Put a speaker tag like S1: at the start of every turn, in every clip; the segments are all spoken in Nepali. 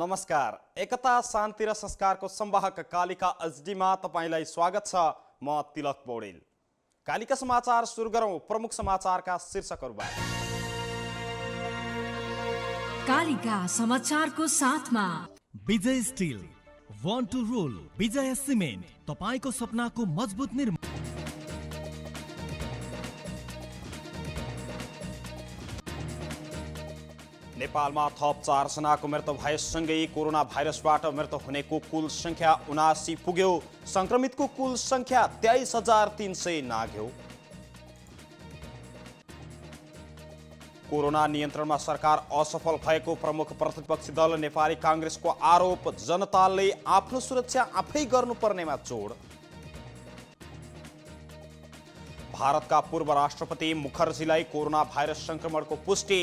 S1: नमस्कार एकता शान्ति र संस्कारको संवाहक कालिका एचडीमा तपाईँलाई स्वागत छ म तिलक पौडेल कालिका समाचार सुरु गरौँ प्रमुख समाचारका शीर्षकहरूबाट कालिका समाचारको साथमा Vijay steel one to rule Vijay cement तपाईँको सपनाको मजबुत निर्माण नेपालमा थप चारजनाको मृत्यु भएसँगै कोरोना भाइरसबाट मृत्यु हुनेको कुल सङ्ख्या उनासी पुग्यो सङ्क्रमितको कुल सङ्ख्या तेइस हजार तिन सय नाग्यो कोरोना नियन्त्रणमा सरकार असफल भएको प्रमुख प्रतिपक्षी दल नेपाली काङ्ग्रेसको आरोप जनताले आफ्नो सुरक्षा आफै गर्नुपर्नेमा जोड भारतका पूर्व राष्ट्रपति मुखर्जीलाई कोरोना भाइरस संक्रमणको पुष्टि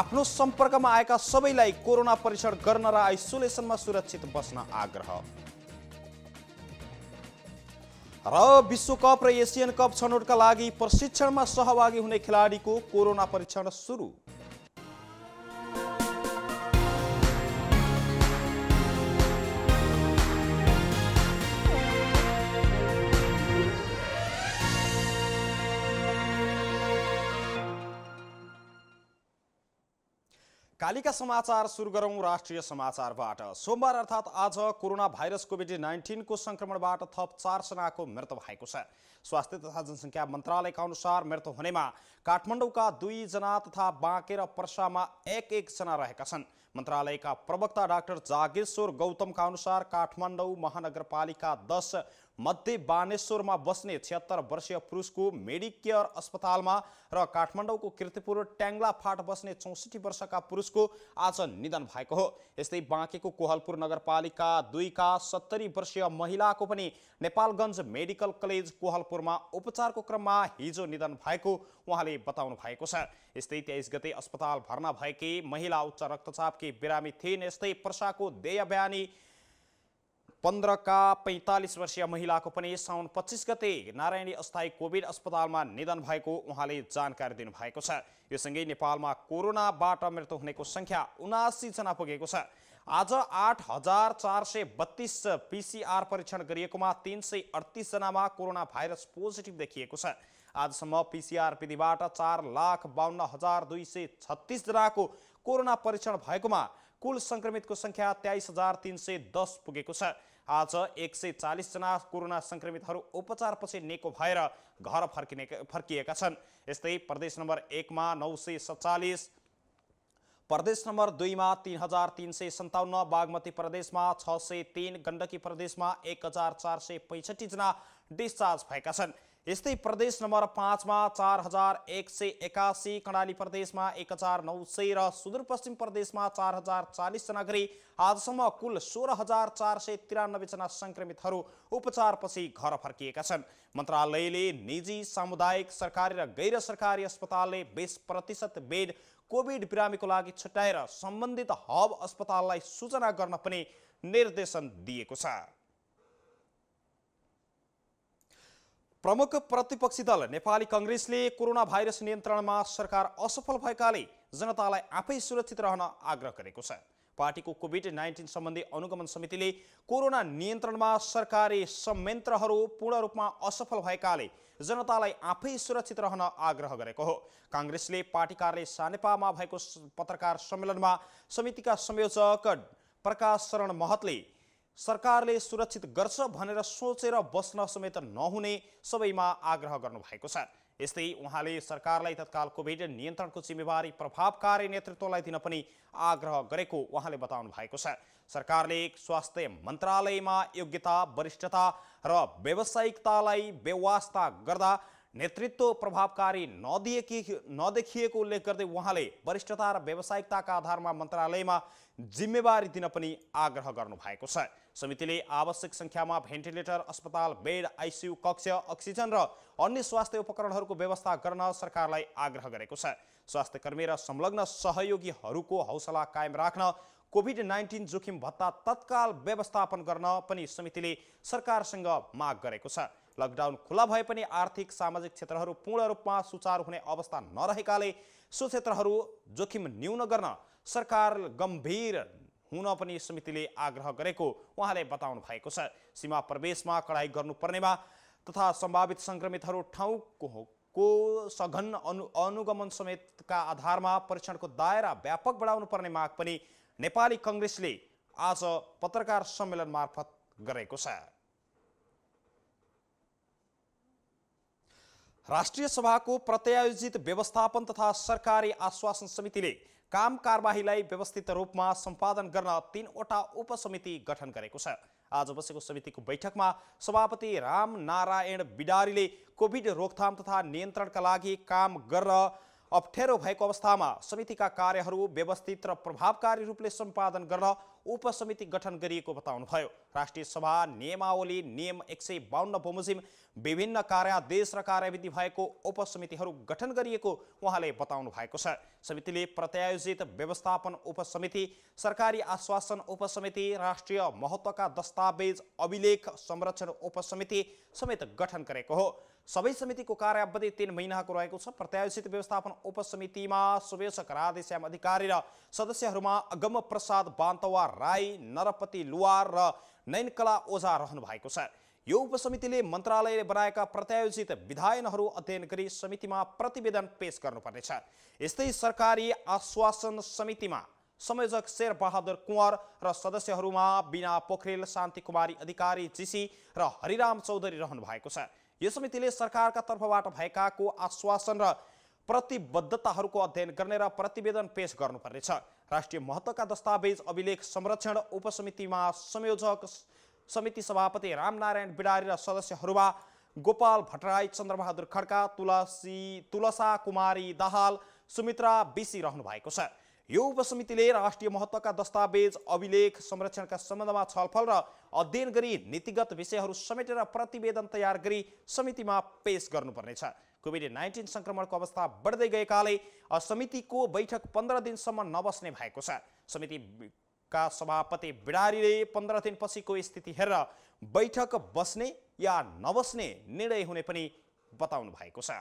S1: आफ्नो सम्पर्कमा आएका सबैलाई कोरोना परीक्षण गर्न र आइसोलेसनमा सुरक्षित बस्न आग्रह र विश्वकप र एसियन कप छनौटका लागि प्रशिक्षणमा सहभागी हुने खेलाडीको कोरोना परीक्षण सुरु कालिका समाचार सुरु गरौँ राष्ट्रिय समाचारबाट सोमबार अर्थात् आज कोरोना भाइरस कोभिड नाइन्टिनको सङ्क्रमणबाट थप चारजनाको मृत्यु भएको छ स्वास्थ्य तथा जनसङ्ख्या मन्त्रालयका अनुसार मृत्यु हुनेमा काठमाडौँका दुईजना तथा र पर्सामा एक एकजना रहेका छन् मन्त्रालयका प्रवक्ता डाक्टर जागेश्वर गौतमका अनुसार काठमाडौँ महानगरपालिका दस मध्य बानेश्वरमा बस्ने छिहत्तर वर्षीय पुरुषको मेडिकेयर अस्पतालमा र काठमाडौँको किर्तिपुर ट्याङ्ला फाट बस्ने चौसठी वर्षका पुरुषको आज निधन भएको हो यस्तै बाँकेको कोहलपुर नगरपालिका दुईका सत्तरी वर्षीय महिलाको पनि नेपालगञ्ज मेडिकल कलेज कोहलपुरमा उपचारको क्रममा हिजो निधन भएको उहाँले बताउनु भएको छ यस्तै तेइस गते अस्पताल भर्ना भएकी महिला उच्च रक्तचाप कि बिरामी थिइन् यस्तै प्रसाको देय बयानी पन्ध्रका पैँतालिस वर्षीय महिलाको पनि साउन पच्चिस गते नारायणी अस्थायी कोभिड अस्पतालमा निधन भएको उहाँले जानकारी दिनुभएको छ योसँगै नेपालमा कोरोनाबाट मृत्यु हुनेको सङ्ख्या उनासीजना पुगेको छ आज आठ हजार चार सय बत्तिस पिसिआर परीक्षण गरिएकोमा तिन सय अडतिसजनामा कोरोना भाइरस पोजिटिभ देखिएको छ आजसम्म पिसिआर विधिबाट चार लाख बाहन्न हजार दुई सय छत्तिसजनाको कोरोना परीक्षण भएकोमा कुल सङ्क्रमितको सङ्ख्या तेइस हजार तिन सय दस पुगेको छ आज एक सय चालिसजना कोरोना सङ्क्रमितहरू उपचारपछि निको भएर घर फर्किने फर्किएका छन् यस्तै प्रदेश नम्बर एकमा नौ सय सत्तालिस प्रदेश नम्बर दुईमा तिन हजार तिन सय सन्ताउन्न बागमती प्रदेशमा छ सय तिन गण्डकी प्रदेशमा एक हजार चार सय पैँसठीजना डिस्चार्ज भएका छन् यस्तै प्रदेश नम्बर पाँचमा चार हजार एक सय एकासी कर्णाली प्रदेशमा एक हजार नौ सय र सुदूरपश्चिम प्रदेशमा चार हजार चालिसजना गरी आजसम्म कुल सोह्र हजार चार सय त्रियानब्बेजना सङ्क्रमितहरू उपचारपछि घर फर्किएका छन् मन्त्रालयले निजी सामुदायिक सरकारी र गैर सरकारी अस्पतालले बिस प्रतिशत बेड कोभिड बिरामीको लागि छुट्याएर सम्बन्धित हब अस्पताललाई सूचना गर्न पनि निर्देशन दिएको छ प्रमुख प्रतिपक्षी दल नेपाली कङ्ग्रेसले कोरोना भाइरस नियन्त्रणमा सरकार असफल भएकाले जनतालाई आफै सुरक्षित रहन आग्रह गरेको छ पार्टीको कोभिड नाइन्टिन सम्बन्धी अनुगमन समितिले कोरोना नियन्त्रणमा सरकारी संयन्त्रहरू पूर्ण रूपमा असफल भएकाले जनतालाई आफै सुरक्षित रहन आग्रह गरेको हो काङ्ग्रेसले पार्टी कार्यालय सानेपामा भएको पत्रकार सम्मेलनमा समितिका संयोजक प्रकाश शरण महतले सरकारले सुरक्षित गर्छ भनेर सोचेर बस्न समेत नहुने सबैमा आग्रह गर्नुभएको छ यस्तै उहाँले सरकारलाई तत्काल कोभिड नियन्त्रणको जिम्मेवारी प्रभावकारी नेतृत्वलाई दिन पनि आग्रह गरेको उहाँले बताउनु भएको छ सरकारले स्वास्थ्य मन्त्रालयमा योग्यता वरिष्ठता र व्यावसायिकतालाई व्यवस्था गर्दा नेतृत्व प्रभावकारी नदिएकी नदेखिएको उल्लेख गर्दै उहाँले वरिष्ठता र व्यावसायिकताका आधारमा मन्त्रालयमा जिम्मेवारी दिन पनि आग्रह गर्नुभएको छ समितिले आवश्यक सङ्ख्यामा भेन्टिलेटर अस्पताल बेड आइसियु कक्ष अक्सिजन र अन्य स्वास्थ्य उपकरणहरूको व्यवस्था गर्न सरकारलाई आग्रह गरेको छ स्वास्थ्य कर्मी र संलग्न सहयोगीहरूको हौसला कायम राख्न कोभिड नाइन्टिन जोखिम भत्ता तत्काल व्यवस्थापन गर्न पनि समितिले सरकारसँग माग गरेको छ लकडाउन खुला भए पनि आर्थिक सामाजिक क्षेत्रहरू पूर्ण रूपमा सुचारू हुने अवस्था नरहेकाले सो क्षेत्रहरू जोखिम न्यून गर्न सरकार गम्भीर हुन पनि समितिले आग्रह गरेको उहाँले बताउनु भएको छ सीमा प्रवेशमा कडाई गर्नुपर्नेमा तथा सम्भावित सङ्क्रमितहरू ठाउँको को सघन अनु अनुगमन समेतका आधारमा परीक्षणको दायरा व्यापक बढाउनु पर्ने माग पनि नेपाली कङ्ग्रेसले आज पत्रकार सम्मेलन मार्फत गरेको छ राष्ट्रिय सभाको प्रत्यायोजित व्यवस्थापन तथा सरकारी आश्वासन समितिले काम कारवाहीलाई व्यवस्थित रूपमा सम्पादन गर्न तिनवटा उपसमिति गठन गरेको छ आज बसेको समितिको बैठकमा सभापति राम नारायण बिडारीले कोभिड रोकथाम तथा नियन्त्रणका लागि काम गर्न अप्ठ्यारो भएको अवस्थामा समितिका कार्यहरू व्यवस्थित र प्रभावकारी रूपले सम्पादन गर्न उपसमिति गठन गरिएको बताउनुभयो राष्ट्रिय सभा नियमावली नियम एक सय बाहन्न बमोजिम विभिन्न कार्यादेश र कार्यविधि भएको उपसमितिहरू गठन गरिएको उहाँले बताउनु भएको छ समितिले प्रत्यायोजित व्यवस्थापन उपसमिति सरकारी आश्वासन उपसमिति राष्ट्रिय महत्त्वका दस्तावेज अभिलेख संरक्षण उपसमिति समेत गठन गरेको हो सबै समितिको कार्यावधि तिन महिनाको रहेको छ प्रत्यायोजित व्यवस्थापन उपसमितिमा सुवेशक राधेश्याम अधिकारी र सदस्यहरूमा अगम प्रसाद बान्तवा राई नरपति लुवार र नयनकला ओझा रहनु भएको छ यो उपसमितिले मन्त्रालयले बनाएका प्रत्यायोजित विधायनहरू अध्ययन गरी समितिमा प्रतिवेदन पेश गर्नुपर्नेछ यस्तै सरकारी आश्वासन समितिमा संयोजक शेरबहादुर कुँवर र सदस्यहरूमा बिना पोखरेल शान्ति कुमारी अधिकारी जीसी र हरिराम चौधरी रहनु भएको छ यो समितिले सरकारका तर्फबाट भएकाको आश्वासन र प्रतिबद्धताहरूको अध्ययन गर्ने र प्रतिवेदन पेश गर्नुपर्नेछ राष्ट्रिय महत्त्वका दस्तावेज अभिलेख संरक्षण उपसमितिमा संयोजक समिति सभापति रामनारायण बिडारी र सदस्यहरूमा गोपाल भट्टराई चन्द्रबहादुर खड्का तुलसी तुलसा कुमारी दाहाल सुमित्रा बिसी रहनु भएको छ यो उपसमितिले राष्ट्रिय महत्त्वका दस्तावेज अभिलेख संरक्षणका सम्बन्धमा छलफल र अध्ययन गरी नीतिगत विषयहरू समेटेर प्रतिवेदन तयार गरी समितिमा पेश गर्नुपर्नेछ कोभिड नाइन्टिन सङ्क्रमणको अवस्था बढ्दै गएकाले समितिको बैठक पन्ध्र दिनसम्म नबस्ने भएको छ समिति का सभापति बिडारीले पन्ध्र दिनपछिको स्थिति हेरेर बैठक बस्ने या नबस्ने निर्णय हुने पनि बताउनु भएको छ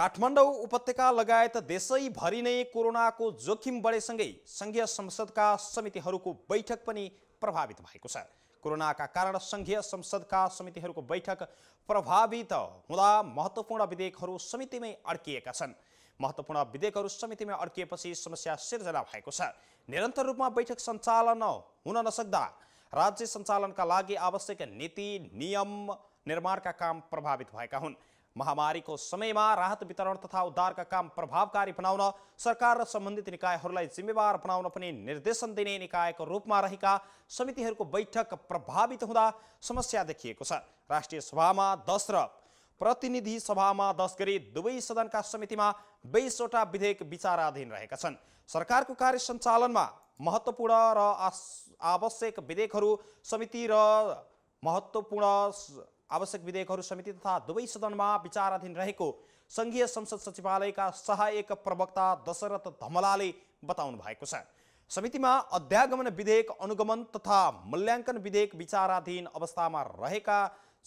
S1: काठमाडौँ उपत्यका लगायत देशैभरि नै कोरोनाको जोखिम बढेसँगै सङ्घीय संसदका समितिहरूको बैठक पनि प्रभावित भएको छ कोरोनाका कारण सङ्घीय संसदका समितिहरूको बैठक प्रभावित हुँदा महत्त्वपूर्ण विधेयकहरू समितिमै अड्किएका छन् महत्त्वपूर्ण विधेयकहरू समितिमा अड्किएपछि समस्या सिर्जना भएको छ निरन्तर रूपमा बैठक सञ्चालन हुन नसक्दा राज्य सञ्चालनका लागि आवश्यक नीति नियम निर्माणका काम प्रभावित भएका हुन् महामारीको समयमा राहत वितरण तथा उद्धारका काम प्रभावकारी बनाउन सरकार र सम्बन्धित निकायहरूलाई जिम्मेवार बनाउन पनि निर्देशन दिने निकायको रूपमा रहेका समितिहरूको बैठक प्रभावित हुँदा समस्या देखिएको छ राष्ट्रिय सभामा दस र प्रतिनिधि सभामा दस गरी दुवै सदनका समितिमा बाइसवटा विधेयक विचाराधीन रहेका छन् सरकारको कार्य सञ्चालनमा महत्त्वपूर्ण र आवश्यक विधेयकहरू समिति र महत्त्वपूर्ण आवश्यक विधेयकहरू समिति तथा दुवै सदनमा विचाराधीन रहेको सङ्घीय संसद सचिवालयका सहायक प्रवक्ता दशरथ धमलाले बताउनु भएको छ समितिमा अध्यागमन विधेयक अनुगमन तथा मूल्याङ्कन विधेयक विचाराधीन अवस्थामा रहेका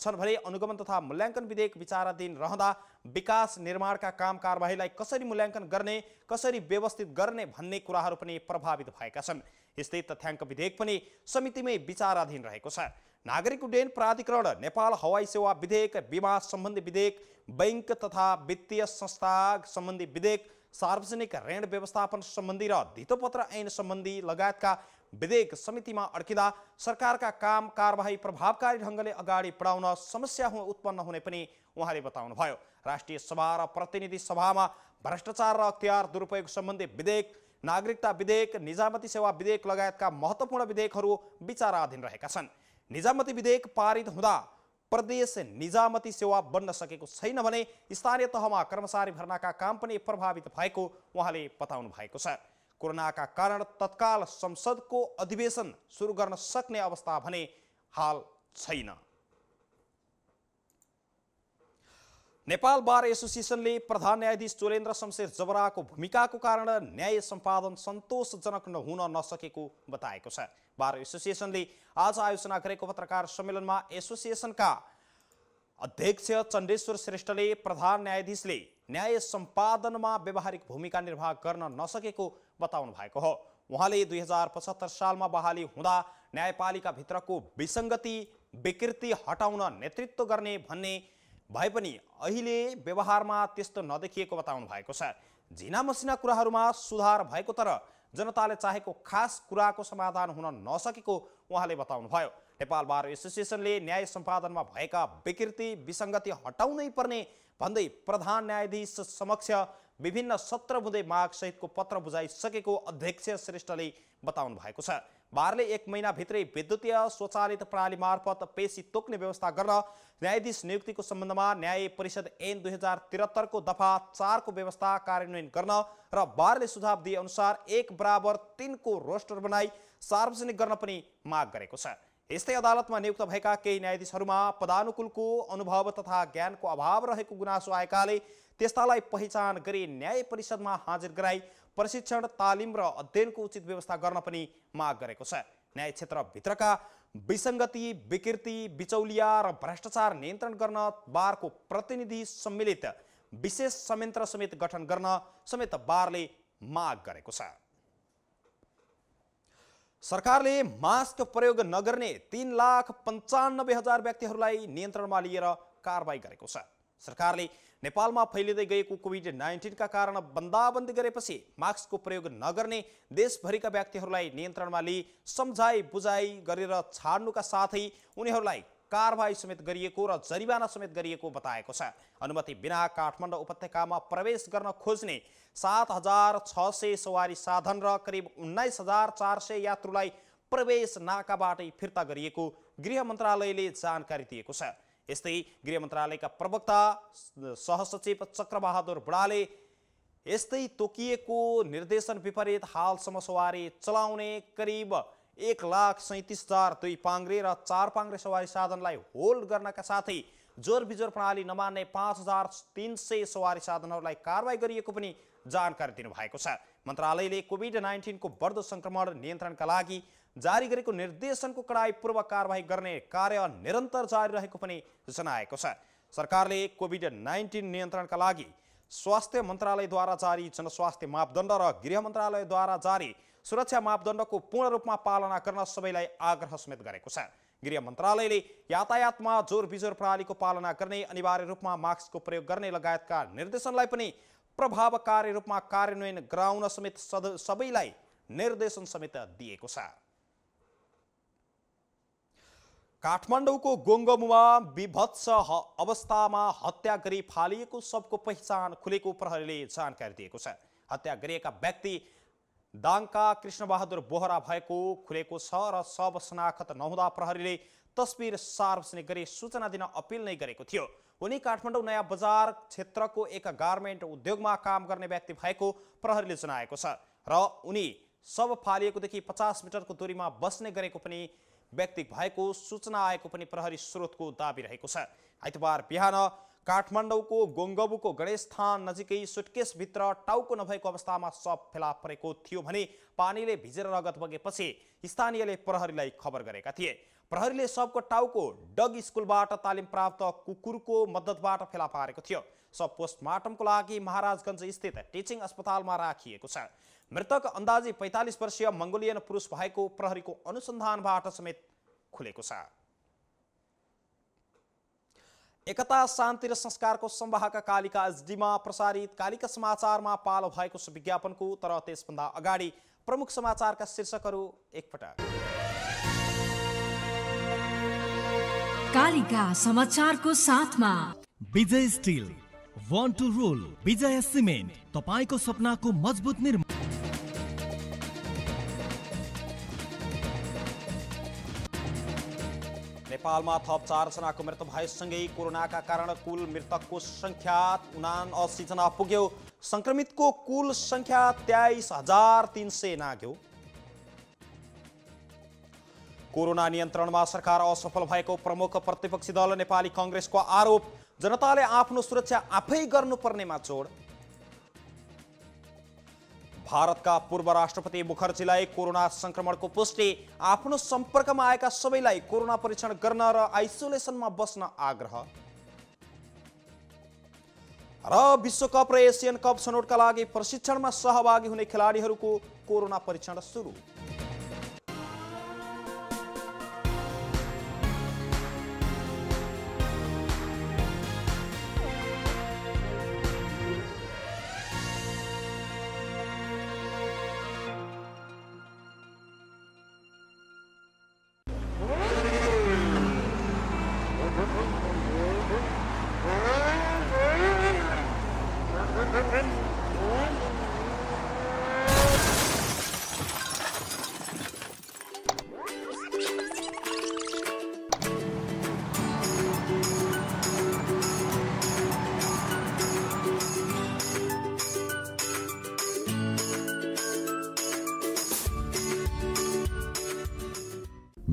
S1: छन् भने अनुगमन तथा मूल्याङ्कन विधेयक विचाराधीन रहँदा विकास निर्माणका काम कारवाहीलाई कसरी मूल्याङ्कन गर्ने कसरी व्यवस्थित गर्ने भन्ने कुराहरू पनि प्रभावित भएका छन् यस्तै तथ्याङ्क विधेयक पनि समितिमै विचाराधीन रहेको छ नागरिक उड्डयन प्राधिकरण नेपाल हवाई सेवा विधेयक बिमा सम्बन्धी विधेयक बैङ्क तथा वित्तीय संस्था सम्बन्धी विधेयक सार्वजनिक ऋण व्यवस्थापन सम्बन्धी र धितोपत्र ऐन सम्बन्धी लगायतका विधेयक समितिमा अड्किँदा सरकारका काम कारवाही प्रभावकारी ढङ्गले अगाडि बढाउन समस्या हुँ उत्पन्न हुने पनि उहाँले बताउनुभयो राष्ट्रिय सभा र प्रतिनिधि सभामा भ्रष्टाचार र अख्तियार दुरुपयोग सम्बन्धी विधेयक नागरिकता विधेयक निजामती सेवा विधेयक लगायतका महत्त्वपूर्ण विधेयकहरू विचाराधीन रहेका छन् निजामती विधेयक पारित हुँदा प्रदेश निजामती सेवा बन्न सकेको छैन भने स्थानीय तहमा कर्मचारी भर्नाका काम पनि प्रभावित भएको उहाँले बताउनु भएको छ कोरोनाका कारण तत्काल संसदको अधिवेशन सुरु गर्न सक्ने अवस्था भने हाल छैन नेपाल बार एसोसिएसनले प्रधान न्यायाधीश चोरेन्द्र शमशेर जबराको भूमिकाको कारण न्याय सम्पादन सन्तोषजनक नहुन नसकेको बताएको छ बार एसोसिएसनले आज आयोजना गरेको पत्रकार सम्मेलनमा एसोसिएसनका अध्यक्ष चण्डेश्वर श्रेष्ठले प्रधान न्यायाधीशले न्याय सम्पादनमा व्यवहारिक भूमिका निर्वाह गर्न नसकेको बताउनु भएको हो उहाँले दुई हजार पचहत्तर सालमा बहाली हुँदा न्यायपालिकाभित्रको विसङ्गति विकृति हटाउन नेतृत्व गर्ने भन्ने भए पनि अहिले व्यवहारमा त्यस्तो नदेखिएको बताउनु भएको छ झिना मसिना कुराहरूमा सुधार भएको तर जनताले चाहेको खास कुराको समाधान हुन नसकेको उहाँले बताउनुभयो नेपाल बार एसोसिएसनले न्याय सम्पादनमा भएका विकृति विसङ्गति हटाउनै पर्ने भन्दै प्रधान न्यायाधीश समक्ष विभिन्न सत्र बुँदै मागसहितको पत्र बुझाइसकेको अध्यक्ष श्रेष्ठले बताउनु भएको छ बारले एक महिनाभित्रै विद्युतीय स्वचालित प्रणाली मार्फत पेशी तोक्ने व्यवस्था गर्न न्यायाधीश नियुक्तिको सम्बन्धमा न्याय परिषद एन दुई हजार त्रिहत्तरको दफा चारको व्यवस्था कार्यान्वयन गर्न र बारले सुझाव दिए अनुसार एक बराबर तिनको रोस्टर बनाई सार्वजनिक गर्न पनि माग गरेको छ यस्तै अदालतमा नियुक्त भएका केही न्यायाधीशहरूमा पदानुकूलको अनुभव तथा ज्ञानको अभाव रहेको गुनासो आएकाले त्यस्तालाई पहिचान गरी न्याय परिषदमा हाजिर गराई प्रशिक्षण तालिम र अध्ययनको उचित व्यवस्था गर्न पनि माग गरेको छ न्याय क्षेत्रभित्रका विसङ्गति विकृति बिचौलिया र भ्रष्टाचार नियन्त्रण गर्न बारको प्रतिनिधि सम्मिलित विशेष संयन्त्र समेत गठन गर्न समेत बारले माग गरेको छ सरकारले मास्क प्रयोग नगर्ने तिन लाख पन्चानब्बे हजार व्यक्तिहरूलाई नियन्त्रणमा लिएर कारवाही गरेको छ सरकारले नेपालमा फैलिँदै गएको कोभिड नाइन्टिनका कारण बन्दाबन्दी गरेपछि मास्कको प्रयोग नगर्ने देशभरिका व्यक्तिहरूलाई नियन्त्रणमा लिई सम्झाइ बुझाइ गरेर छाड्नुका साथै उनीहरूलाई कारवाही समेत गरिएको र जरिवाना समेत गरिएको बताएको छ अनुमति बिना काठमाडौँ उपत्यकामा प्रवेश गर्न खोज्ने सात हजार छ सय सवारी साधन र करिब उन्नाइस हजार चार सय यात्रुलाई प्रवेश नाकाबाटै फिर्ता गरिएको गृह मन्त्रालयले जानकारी दिएको छ यस्तै गृह मन्त्रालयका प्रवक्ता सहसचिव चक्रबहादुर बुढाले यस्तै तोकिएको निर्देशन विपरीत हालसम्म सवारी चलाउने करिब एक लाख सैँतिस हजार दुई पाङ्रे र चार पाङ्रे सवारी साधनलाई होल्ड गर्नका साथै जोर बिजोर प्रणाली नमान्ने पाँच हजार तिन सय सवारी साधनहरूलाई कारवाही गरिएको पनि जानकारी दिनुभएको छ मन्त्रालयले कोभिड नाइन्टिनको बढ्दो सङ्क्रमण नियन्त्रणका लागि जारी गरेको निर्देशनको कडाईपूर्वक कारवाही गर्ने कार्य निरन्तर जारी रहेको पनि जनाएको छ सरकारले कोभिड नाइन्टिन नियन्त्रणका लागि स्वास्थ्य मन्त्रालयद्वारा जारी जनस्वास्थ्य मापदण्ड र गृह मन्त्रालयद्वारा जारी सुरक्षा मापदण्डको पूर्ण रूपमा पालना गर्न सबैलाई आग्रह समेत गरेको छ गृह मन्त्रालयले यातायातमा जोर बिजोर प्रणालीको पालना गर्ने अनिवार्य रूपमा मास्कको प्रयोग गर्ने लगायतका निर्देशनलाई पनि प्रभावकारी रूपमा कार्यान्वयन गराउन समेत सबैलाई निर्देशन समेत दिएको छ काठमाडौँको गोङ्गमुमा विभत्स अवस्थामा हत्या गरी फालिएको सबको पहिचान खुलेको प्रहरीले जानकारी दिएको छ हत्या गरिएका व्यक्ति दाङका कृष्णबहादुर बोहरा भएको खुलेको छ र शव शनाखत नहुँदा प्रहरीले तस्बिर सार्वजनिक गरी सूचना दिन अपिल नै गरेको थियो उनी काठमाडौँ नयाँ बजार क्षेत्रको एक गार्मेन्ट उद्योगमा काम गर्ने व्यक्ति भएको प्रहरीले जनाएको छ र उनी शव फालिएकोदेखि पचास मिटरको दूरीमा बस्ने गरेको पनि व्यक्ति भएको सूचना आएको पनि प्रहरी स्रोतको दावी रहेको छ आइतबार बिहान काठमाडौँको गोङ्गबुको गणेशथान नजिकै सुटकेसभित्र टाउको नभएको अवस्थामा सप फेला परेको थियो भने पानीले भिजेर रगत बगेपछि स्थानीयले प्रहरीलाई खबर गरेका थिए प्रहरीले सबको टाउको डग स्कुलबाट तालिम प्राप्त कुकुरको मद्दतबाट फेला पारेको थियो सब पोस्टमार्टमको लागि महाराजगञ्ज स्थित टिचिङ अस्पतालमा राखिएको छ मृतक अन्दाजी पैँतालिस वर्षीय मङ्गोलियन पुरुष भएको प्रहरीको अनुसन्धानबाट समेत खुलेको छ एकता शान्ति र संस्कारको सम्वाहका कालिका एचडीमा प्रसारित कालिका समाचारमा पालो भएको छ विज्ञापनको तर त्यसभन्दा अगाडि प्रमुख समाचारका शीर्षकहरू एकपटक कालिका समाचारको साथमा Vijay steel one to roll Vijay cement तपाईँको सपनाको मजबुत निर्माण नेपालमा थप चारजनाको मृत्यु भएसँगै कोरोनाका कारण कुल मृतकको सङ्ख्या उना जना पुग्यो सङ्क्रमितको कुल सङ्ख्या तेइस हजार तिन सय नाग्यो कोरोना नियन्त्रणमा सरकार असफल भएको प्रमुख प्रतिपक्षी दल नेपाली कङ्ग्रेसको आरोप जनताले आफ्नो सुरक्षा आफै गर्नुपर्नेमा जोड भारतका पूर्व राष्ट्रपति मुखर्जीलाई कोरोना संक्रमणको पुष्टि आफ्नो सम्पर्कमा आएका सबैलाई कोरोना परीक्षण गर्न र आइसोलेसनमा बस्न आग्रह र विश्वकप र एसियन कप छनौटका लागि प्रशिक्षणमा सहभागी हुने खेलाडीहरूको कोरोना परीक्षण सुरु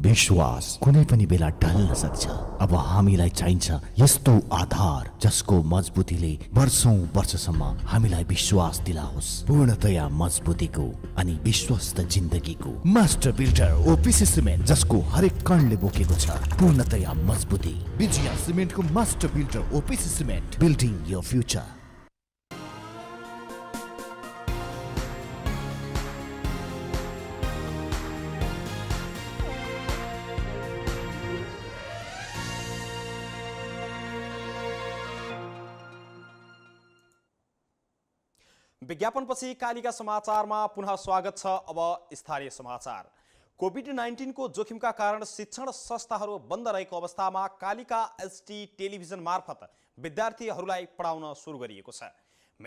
S1: विश्वास कुनै पनि बेला ढल्न सक्छ अब हामीलाई चाहिन्छ यस्तो आधार जसको मजबुतीले वर्षौं वर्षसम्म हामीलाई विश्वास दिलाओस् पूर्णतया मजबुतीको अनि विश्वस्त जिन्दगीको मास्टर बिल्डर ओपिसी सिमेन्ट जसको हरेक कणले बोकेको छ पूर्णतया मजबुती विजया सिमेन्टको master builder OPC cement building यो फ्युचर विज्ञापनपछि कालिका समाचारमा पुनः स्वागत छ अब स्थानीय समाचार कोभिड नाइन्टिनको जोखिमका कारण शिक्षण संस्थाहरू बन्द रहेको अवस्थामा कालिका एसटी टेलिभिजन मार्फत विद्यार्थीहरूलाई पढाउन सुरु गरिएको छ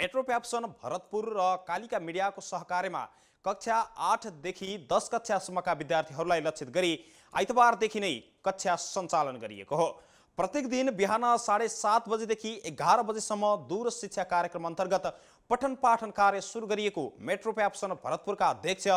S1: मेट्रो प्याप्सन भरतपुर र कालिका मिडियाको सहकार्यमा कक्षा आठदेखि दस कक्षासम्मका विद्यार्थीहरूलाई लक्षित गरी आइतबारदेखि नै कक्षा सञ्चालन गरिएको हो प्रत्येक दिन बिहान साढे सात बजेदेखि एघार बजेसम्म दूर शिक्षा कार्यक्रम अन्तर्गत पठन पाठन कार्य सुरु गरिएको मेट्रो प्याप्सन भरतपुरका अध्यक्ष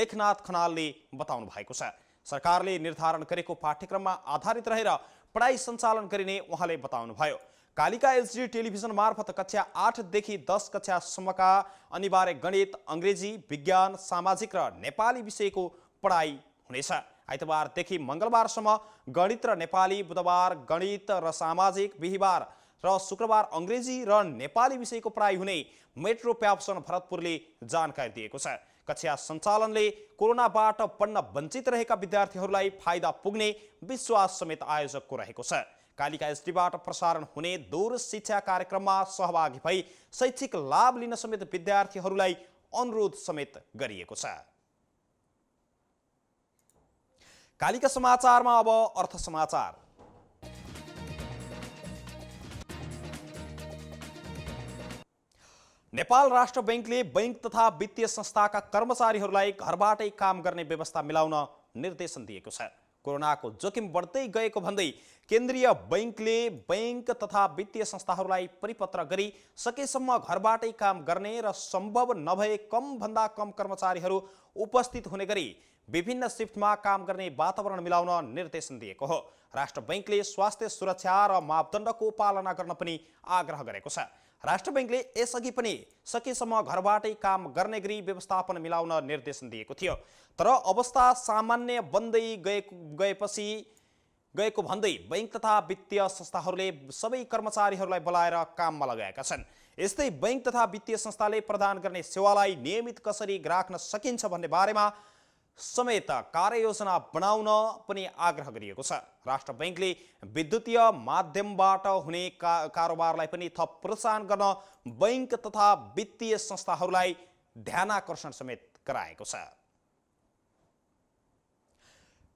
S1: लेखनाथ खनालले बताउनु भएको छ सरकारले निर्धारण गरेको पाठ्यक्रममा आधारित रहेर पढाइ सञ्चालन गरिने उहाँले बताउनुभयो कालिका एलजी टेलिभिजन मार्फत कक्षा आठदेखि दस कक्षासम्मका अनिवार्य गणित अङ्ग्रेजी विज्ञान सामाजिक र नेपाली विषयको पढाइ हुनेछ आइतबारदेखि मङ्गलबारसम्म गणित र नेपाली बुधबार गणित र सामाजिक बिहिबार र शुक्रबार अङ्ग्रेजी र नेपाली विषयको पढाइ हुने मेट्रो प्याप्सन भरतपुरले जानकारी दिएको छ कक्षा सञ्चालनले कोरोनाबाट पढ्न वञ्चित रहेका विद्यार्थीहरूलाई फाइदा पुग्ने विश्वास समेत आयोजकको रहेको छ कालिका एसडीबाट प्रसारण हुने दूर शिक्षा कार्यक्रममा सहभागी भई शैक्षिक लाभ लिन समेत विद्यार्थीहरूलाई अनुरोध समेत गरिएको छ कालिका समाचारमा अब अर्थ समाचार नेपाल राष्ट्र बैङ्कले बैङ्क तथा वित्तीय संस्थाका कर्मचारीहरूलाई घरबाटै काम गर्ने व्यवस्था मिलाउन निर्देशन दिएको छ कोरोनाको जोखिम बढ्दै गएको भन्दै केन्द्रीय बैङ्कले बैङ्क तथा वित्तीय संस्थाहरूलाई परिपत्र गरी सकेसम्म घरबाटै काम गर्ने र सम्भव नभए कमभन्दा कम कर्मचारीहरू उपस्थित हुने गरी विभिन्न सिफ्टमा काम गर्ने वातावरण मिलाउन निर्देशन दिएको हो राष्ट्र बैङ्कले स्वास्थ्य सुरक्षा र मापदण्डको पालना गर्न पनि आग्रह गरेको छ राष्ट्र ब्याङ्कले यसअघि पनि सकेसम्म घरबाटै काम गर्ने गरी व्यवस्थापन मिलाउन निर्देशन दिएको थियो तर अवस्था सामान्य बन्दै गएको गएपछि गएको भन्दै बैङ्क तथा वित्तीय संस्थाहरूले सबै कर्मचारीहरूलाई बोलाएर काममा लगाएका छन् यस्तै बैङ्क तथा वित्तीय संस्थाले प्रदान गर्ने सेवालाई नियमित कसरी राख्न सकिन्छ भन्ने बारेमा समेत कार्ययोजना बनाउन पनि आग्रह गरिएको छ राष्ट्र ब्याङ्कले विद्युतीय माध्यमबाट हुने का कारोबारलाई पनि थप प्रोत्साहन गर्न बैङ्क तथा वित्तीय संस्थाहरूलाई ध्यान आकर्षण समेत गराएको छ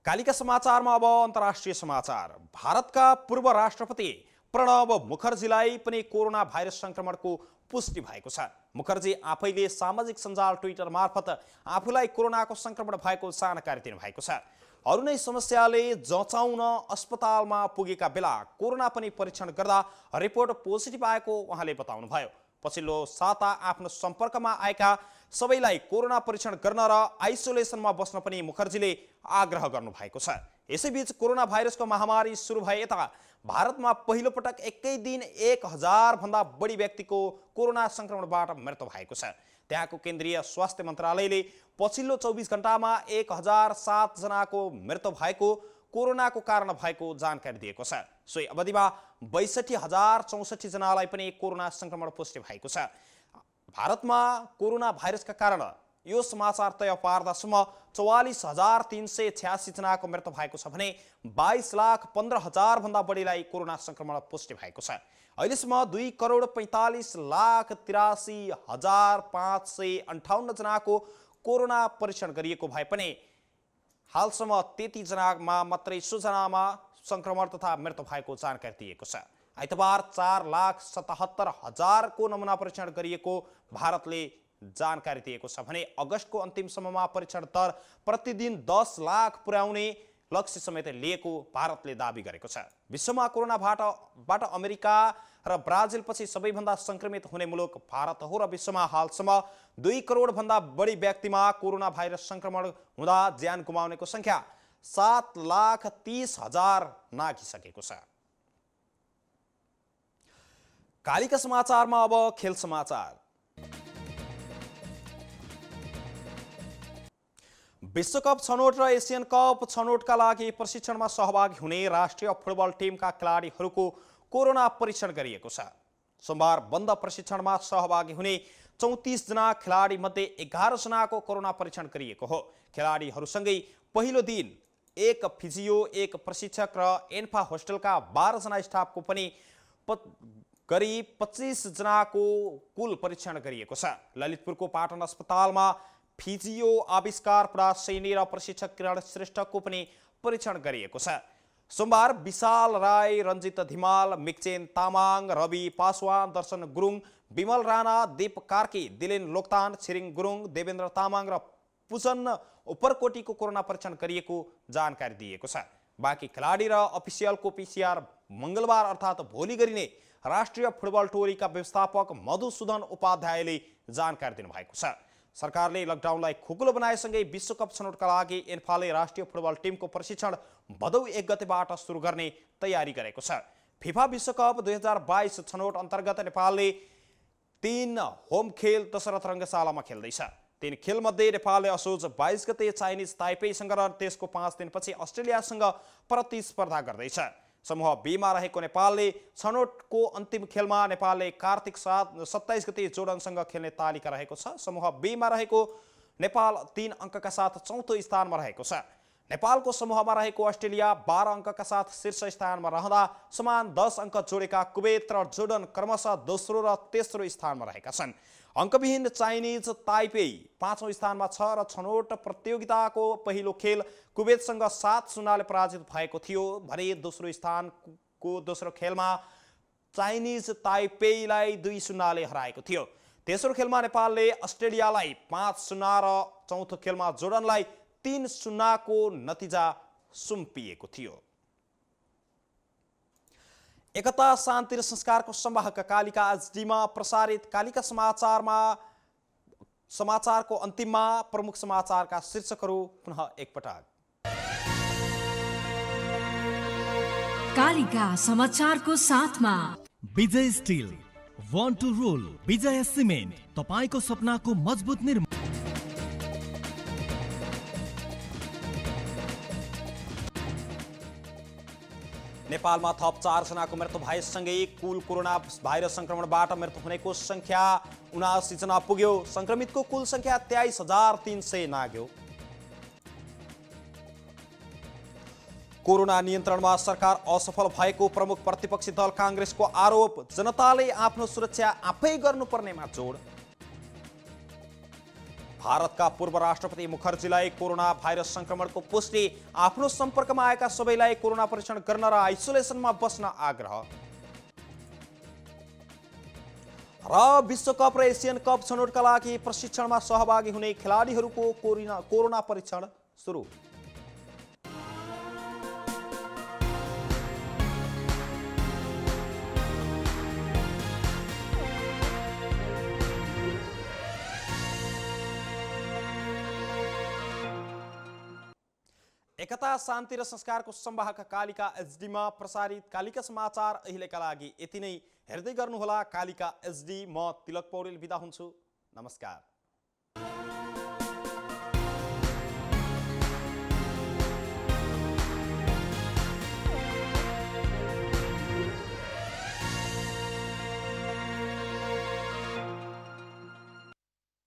S1: कालिका समाचारमा अब अन्तर्राष्ट्रिय समाचार भारतका पूर्व राष्ट्रपति प्रणव मुखर्जीलाई पनि कोरोना भाइरस सङ्क्रमणको पुष्टि भएको छ मुखर्जी आफैले सामाजिक सञ्जाल ट्विटर मार्फत आफूलाई कोरोनाको सङ्क्रमण भएको जानकारी दिनुभएको छ अरू नै समस्याले जचाउन अस्पतालमा पुगेका बेला कोरोना पनि परीक्षण गर्दा रिपोर्ट पोजिटिभ आएको उहाँले बताउनुभयो पछिल्लो साता आफ्नो सम्पर्कमा आएका सबैलाई कोरोना परीक्षण गर्न र आइसोलेसनमा बस्न पनि मुखर्जीले आग्रह गर्नुभएको छ यसैबीच कोरोना भाइरसको महामारी सुरु भए यता भारतमा पहिलोपटक एकै दिन एक हजारभन्दा बढी व्यक्तिको कोरोना सङ्क्रमणबाट मृत्यु भएको छ त्यहाँको केन्द्रीय स्वास्थ्य मन्त्रालयले पछिल्लो चौबिस घन्टामा एक हजार सातजनाको मृत्यु भएको कोरोनाको कारण भएको जानकारी दिएको छ सोही अवधिमा बैसठी हजार चौसठीजनालाई पनि कोरोना सङ्क्रमण पुष्टि भएको छ भारतमा कोरोना भाइरसका कारण यो समाचार तय पार्दासम्म चौवालिस हजार तिन सय छ्यासी जनाको मृत्यु भएको छ भने बाइस लाख पन्ध्र भन्दा बढीलाई कोरोना सङ्क्रमण पुष्टि भएको छ अहिलेसम्म दुई करोड पैँतालिस लाख तिरासी हजार पाँच सय अन्ठाउन्नजनाको कोरोना परीक्षण गरिएको भए पनि हालसम्म तेत्तिसजनामा मात्रै सुजनामा सङ्क्रमण तथा मृत्यु भएको जानकारी दिएको छ आइतबार चार लाख सतहत्तर हजारको नमुना परीक्षण गरिएको भारतले जानकारी दिएको छ भने अगस्तको अन्तिमसम्ममा परीक्षण दर प्रतिदिन दस लाख पुर्याउने लक्ष्य समेत लिएको भारतले दावी गरेको छ विश्वमा कोरोनाबाट अमेरिका र ब्राजिलपछि सबैभन्दा संक्रमित हुने मुलुक भारत हो र विश्वमा हालसम्म दुई करोडभन्दा बढी व्यक्तिमा कोरोना भाइरस संक्रमण हुँदा ज्यान गुमाउनेको संख्या सात लाख तिस हजार नाघिसकेको छ कालीका समाचारमा अब खेल समाचार विश्वकप छनौट र एसियन कप छनौटका लागि प्रशिक्षणमा सहभागी हुने राष्ट्रिय फुटबल टिमका खेलाडीहरूको कोरोना परीक्षण गरिएको छ सोमबार बन्द प्रशिक्षणमा सहभागी हुने चौतिसजना खेलाडीमध्ये एघारजनाको कोरोना परीक्षण गरिएको हो खेलाडीहरूसँगै पहिलो दिन एक फिजियो एक प्रशिक्षक र एन्फा होस्टेलका बाह्रजना स्टाफको पनि गरी पच्चिसजनाको कुल परीक्षण गरिएको छ ललितपुरको पाटन अस्पतालमा फिजियो आविष्कार परासेनी र प्रशिक्षक किरण श्रेष्ठको पनि परीक्षण गरिएको छ सोमबार विशाल राई रञ्जित धिमाल मिक्चेन तामाङ रवि पासवान दर्शन गुरुङ विमल राणा दीप कार्की दिलेन लोक्तान छिरिङ गुरुङ देवेन्द्र तामाङ र पुजन उपरकोटीको कोरोना परीक्षण गरिएको जानकारी दिएको छ बाँकी खेलाडी र अफिसियलको पिसिआर मङ्गलबार अर्थात् भोलि गरिने राष्ट्रिय फुटबल टोलीका व्यवस्थापक मधुसूदन उपाध्यायले जानकारी दिनुभएको छ सरकारले लकडाउनलाई खुकुलो बनाएसँगै विश्वकप छनौटका लागि एन्फाले राष्ट्रिय फुटबल टिमको प्रशिक्षण भदौ एक गतेबाट सुरु गर्ने तयारी गरेको छ फिफा विश्वकप दुई हजार बाइस छनौट अन्तर्गत नेपालले तिन होम खेल दशरथ रङ्गशालामा खेल्दैछ तिन खेलमध्ये नेपालले असोज बाइस गते चाइनिज ताइपेसँग र त्यसको पाँच दिनपछि अस्ट्रेलियासँग प्रतिस्पर्धा गर्दैछ समूह बीमा रहेको नेपालले छनौटको अन्तिम खेलमा नेपालले कार्तिक सात सत्ताइस गति जोर्डनसँग खेल्ने तालिका रहेको छ समूह बीमा रहेको नेपाल तिन अङ्कका साथ चौथो स्थानमा रहेको छ नेपालको समूहमा रहेको अस्ट्रेलिया बाह्र अङ्कका साथ शीर्ष स्थानमा रहँदा समान दस अङ्क जोडेका कुवेत र जोर्डन क्रमशः दोस्रो र तेस्रो स्थानमा रहेका छन् अङ्कविहीन चाइनिज ताइपे पाँचौँ स्थानमा छ र छनौट प्रतियोगिताको पहिलो खेल कुवेतसँग सात सुनाले पराजित भएको थियो भने दोस्रो स्थानको दोस्रो खेलमा चाइनिज ताइपेईलाई दुई सुनाले हराएको थियो तेस्रो खेलमा नेपालले अस्ट्रेलियालाई पाँच सुना र चौथो खेलमा जोर्डनलाई तीन सुनाको नतिजा सुम्पिएको थियो एकता शान्ति र संस्कारको सम्वाहक कालिका एचडीमा प्रसारित कालिका समाचारमा समाचारको अन्तिममा प्रमुख समाचारका शीर्षकहरू पुनः एकपटक कालिका समाचारको साथमा Vijay steel one to roll Vijay cement तपाईँको सपनाको मजबुत निर्माण नेपालमा थप चारजनाको मृत्यु भएसँगै कुल कोरोना भाइरस सङ्क्रमणबाट मृत्यु हुनेको सङ्ख्या उनासीजना पुग्यो सङ्क्रमितको कुल सङ्ख्या तेइस हजार तिन सय नाग्यो कोरोना नियन्त्रणमा सरकार असफल भएको प्रमुख प्रतिपक्षी दल काङ्ग्रेसको आरोप जनताले आफ्नो सुरक्षा आफै गर्नुपर्नेमा जोड भारतका पूर्व राष्ट्रपति मुखर्जीलाई कोरोना भाइरस संक्रमणको पुष्टि आफ्नो सम्पर्कमा आएका सबैलाई कोरोना परीक्षण गर्न र आइसोलेसनमा बस्न आग्रह र विश्वकप र एसियन कप छनौटका लागि प्रशिक्षणमा सहभागी हुने खेलाडीहरूको कोरोना कोरोना परीक्षण सुरु एकता शान्ति र संस्कारको सम्वाहक कालिका एचडीमा प्रसारित कालिका समाचार अहिलेका लागि यति नै हेर्दै गर्नुहोला कालिका एचडी म तिलक पौडेल बिदा हुन्छु नमस्कार